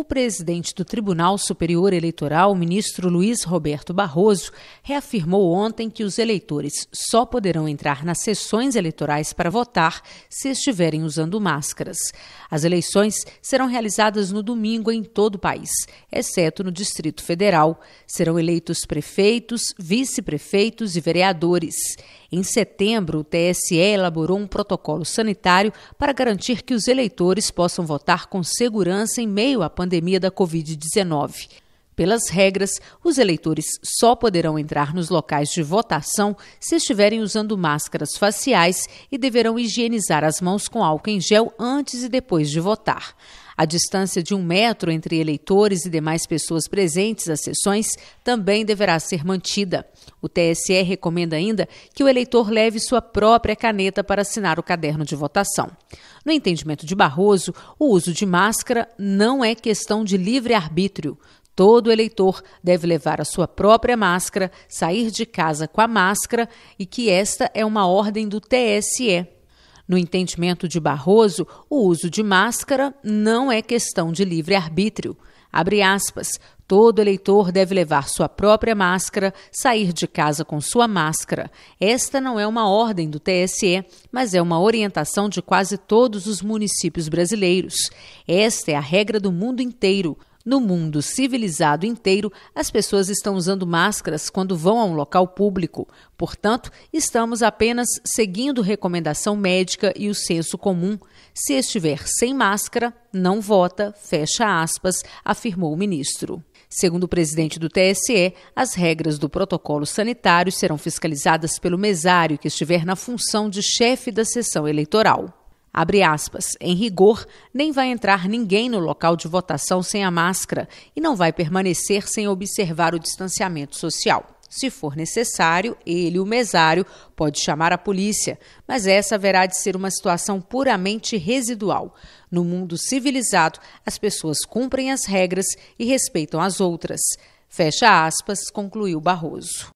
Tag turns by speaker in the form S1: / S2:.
S1: O presidente do Tribunal Superior Eleitoral, ministro Luiz Roberto Barroso, reafirmou ontem que os eleitores só poderão entrar nas sessões eleitorais para votar se estiverem usando máscaras. As eleições serão realizadas no domingo em todo o país, exceto no Distrito Federal. Serão eleitos prefeitos, vice-prefeitos e vereadores. Em setembro, o TSE elaborou um protocolo sanitário para garantir que os eleitores possam votar com segurança em meio à pandemia pandemia da Covid-19. Pelas regras, os eleitores só poderão entrar nos locais de votação se estiverem usando máscaras faciais e deverão higienizar as mãos com álcool em gel antes e depois de votar. A distância de um metro entre eleitores e demais pessoas presentes às sessões também deverá ser mantida. O TSE recomenda ainda que o eleitor leve sua própria caneta para assinar o caderno de votação. No entendimento de Barroso, o uso de máscara não é questão de livre-arbítrio. Todo eleitor deve levar a sua própria máscara, sair de casa com a máscara e que esta é uma ordem do TSE. No entendimento de Barroso, o uso de máscara não é questão de livre-arbítrio. Abre aspas. Todo eleitor deve levar sua própria máscara, sair de casa com sua máscara. Esta não é uma ordem do TSE, mas é uma orientação de quase todos os municípios brasileiros. Esta é a regra do mundo inteiro. No mundo civilizado inteiro, as pessoas estão usando máscaras quando vão a um local público. Portanto, estamos apenas seguindo recomendação médica e o senso comum. Se estiver sem máscara, não vota, fecha aspas, afirmou o ministro. Segundo o presidente do TSE, as regras do protocolo sanitário serão fiscalizadas pelo mesário que estiver na função de chefe da sessão eleitoral. Abre aspas. Em rigor, nem vai entrar ninguém no local de votação sem a máscara e não vai permanecer sem observar o distanciamento social. Se for necessário, ele, o mesário, pode chamar a polícia, mas essa haverá de ser uma situação puramente residual. No mundo civilizado, as pessoas cumprem as regras e respeitam as outras. Fecha aspas, concluiu Barroso.